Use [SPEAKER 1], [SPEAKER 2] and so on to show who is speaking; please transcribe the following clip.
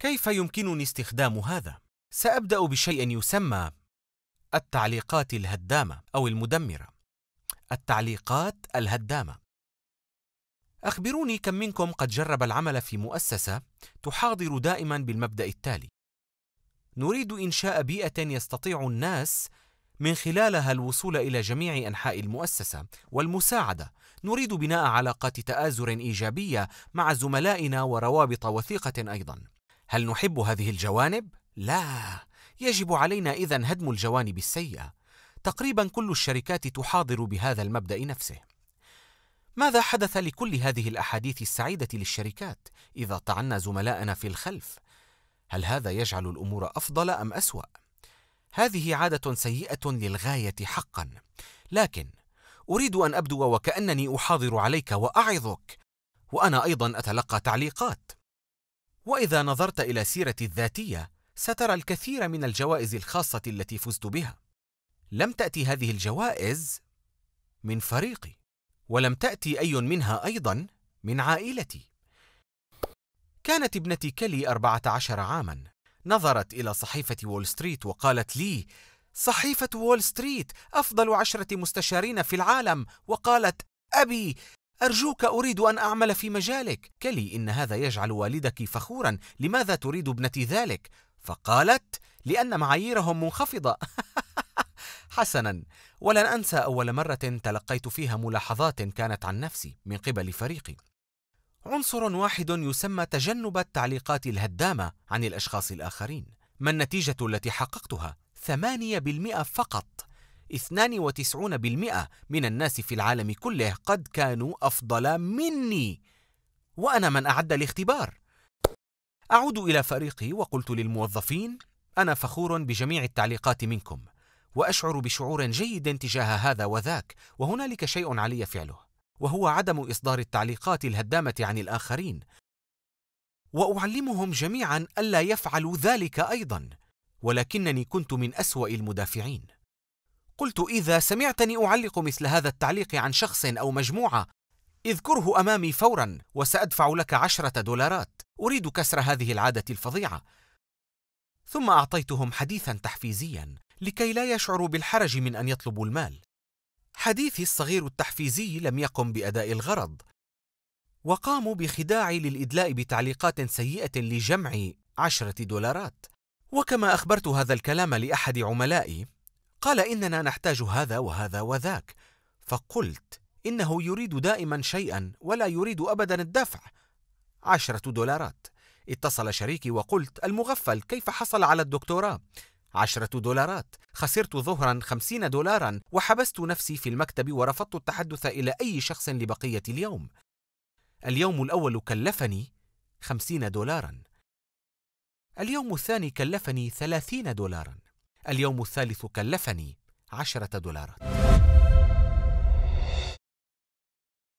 [SPEAKER 1] كيف يمكنني استخدام هذا؟ سأبدأ بشيء يسمى التعليقات الهدامة أو المدمرة. التعليقات الهدامة أخبروني كم منكم قد جرب العمل في مؤسسة تحاضر دائما بالمبدأ التالي: نريد إنشاء بيئة يستطيع الناس من خلالها الوصول إلى جميع أنحاء المؤسسة والمساعدة. نريد بناء علاقات تآزر إيجابية مع زملائنا وروابط وثيقة أيضا. هل نحب هذه الجوانب؟ لا يجب علينا إذا هدم الجوانب السيئة تقريبا كل الشركات تحاضر بهذا المبدأ نفسه ماذا حدث لكل هذه الأحاديث السعيدة للشركات إذا طعنا زملاءنا في الخلف؟ هل هذا يجعل الأمور أفضل أم أسوأ؟ هذه عادة سيئة للغاية حقا لكن أريد أن أبدو وكأنني أحاضر عليك وأعظك وأنا أيضا أتلقى تعليقات واذا نظرت الى سيرتي الذاتيه سترى الكثير من الجوائز الخاصه التي فزت بها لم تاتي هذه الجوائز من فريقي ولم تاتي اي منها ايضا من عائلتي كانت ابنتي كلي اربعه عشر عاما نظرت الى صحيفه وول ستريت وقالت لي صحيفه وول ستريت افضل عشره مستشارين في العالم وقالت ابي أرجوك أريد أن أعمل في مجالك كلي إن هذا يجعل والدك فخورا لماذا تريد ابنتي ذلك؟ فقالت لأن معاييرهم منخفضة حسنا ولن أنسى أول مرة تلقيت فيها ملاحظات كانت عن نفسي من قبل فريقي عنصر واحد يسمى تجنب التعليقات الهدامة عن الأشخاص الآخرين ما النتيجة التي حققتها؟ 8% فقط 92% من الناس في العالم كله قد كانوا أفضل مني وأنا من أعد الاختبار أعود إلى فريقي وقلت للموظفين أنا فخور بجميع التعليقات منكم وأشعر بشعور جيد تجاه هذا وذاك وهنالك شيء علي فعله وهو عدم إصدار التعليقات الهدامة عن الآخرين وأعلمهم جميعا ألا يفعلوا ذلك أيضا ولكنني كنت من أسوأ المدافعين قلت إذا سمعتني أعلق مثل هذا التعليق عن شخص أو مجموعة اذكره أمامي فورا وسأدفع لك عشرة دولارات أريد كسر هذه العادة الفظيعة ثم أعطيتهم حديثا تحفيزيا لكي لا يشعروا بالحرج من أن يطلبوا المال حديثي الصغير التحفيزي لم يقم بأداء الغرض وقاموا بخداعي للإدلاء بتعليقات سيئة لجمع عشرة دولارات وكما أخبرت هذا الكلام لأحد عملائي قال اننا نحتاج هذا وهذا وذاك فقلت انه يريد دائما شيئا ولا يريد ابدا الدفع عشره دولارات اتصل شريكي وقلت المغفل كيف حصل على الدكتوراه عشرة دولارات خسرت ظهرا خمسين دولارا وحبست نفسي في المكتب ورفضت التحدث إلى أي شخص لبقية اليوم اليوم الأول كلفني خمسين دولارا اليوم الثاني كلفني ثلاثين دولارا اليوم الثالث كلفني عشرة دولارات